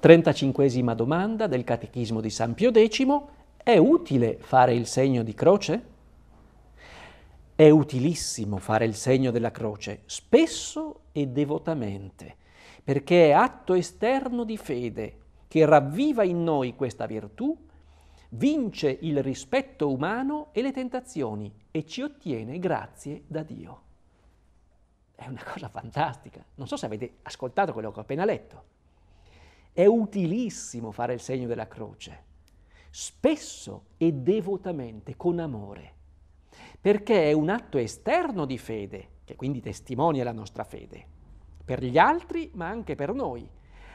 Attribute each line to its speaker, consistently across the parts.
Speaker 1: 35 domanda del Catechismo di San Pio X, è utile fare il segno di croce? È utilissimo fare il segno della croce, spesso e devotamente, perché è atto esterno di fede che ravviva in noi questa virtù, vince il rispetto umano e le tentazioni e ci ottiene grazie da Dio. È una cosa fantastica. Non so se avete ascoltato quello che ho appena letto è utilissimo fare il segno della croce, spesso e devotamente, con amore, perché è un atto esterno di fede, che quindi testimonia la nostra fede, per gli altri ma anche per noi.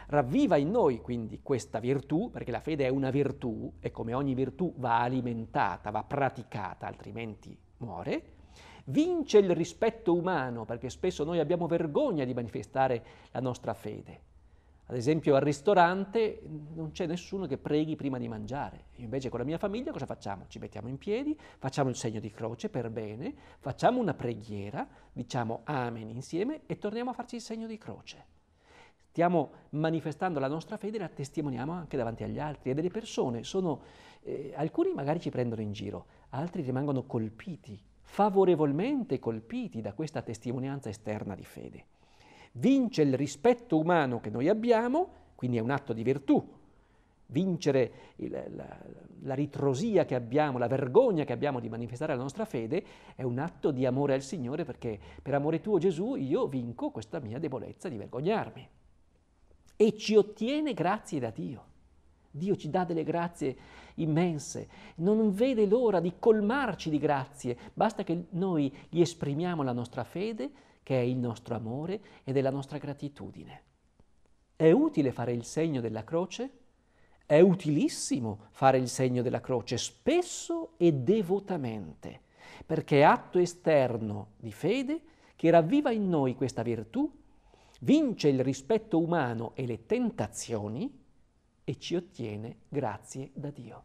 Speaker 1: Ravviva in noi quindi questa virtù, perché la fede è una virtù e come ogni virtù va alimentata, va praticata, altrimenti muore vince il rispetto umano, perché spesso noi abbiamo vergogna di manifestare la nostra fede. Ad esempio al ristorante non c'è nessuno che preghi prima di mangiare. Io invece con la mia famiglia cosa facciamo? Ci mettiamo in piedi, facciamo il segno di croce per bene, facciamo una preghiera, diciamo amen insieme e torniamo a farci il segno di croce. Stiamo manifestando la nostra fede e la testimoniamo anche davanti agli altri e delle persone. Sono, eh, alcuni magari ci prendono in giro, altri rimangono colpiti, favorevolmente colpiti da questa testimonianza esterna di fede vince il rispetto umano che noi abbiamo, quindi è un atto di virtù, vincere il, la, la ritrosia che abbiamo, la vergogna che abbiamo di manifestare la nostra fede, è un atto di amore al Signore perché per amore tuo Gesù io vinco questa mia debolezza di vergognarmi. E ci ottiene grazie da Dio. Dio ci dà delle grazie immense, non vede l'ora di colmarci di grazie, basta che noi gli esprimiamo la nostra fede, che è il nostro amore e della nostra gratitudine. È utile fare il segno della croce? È utilissimo fare il segno della croce spesso e devotamente, perché è atto esterno di fede che ravviva in noi questa virtù, vince il rispetto umano e le tentazioni, e ci ottiene grazie da Dio.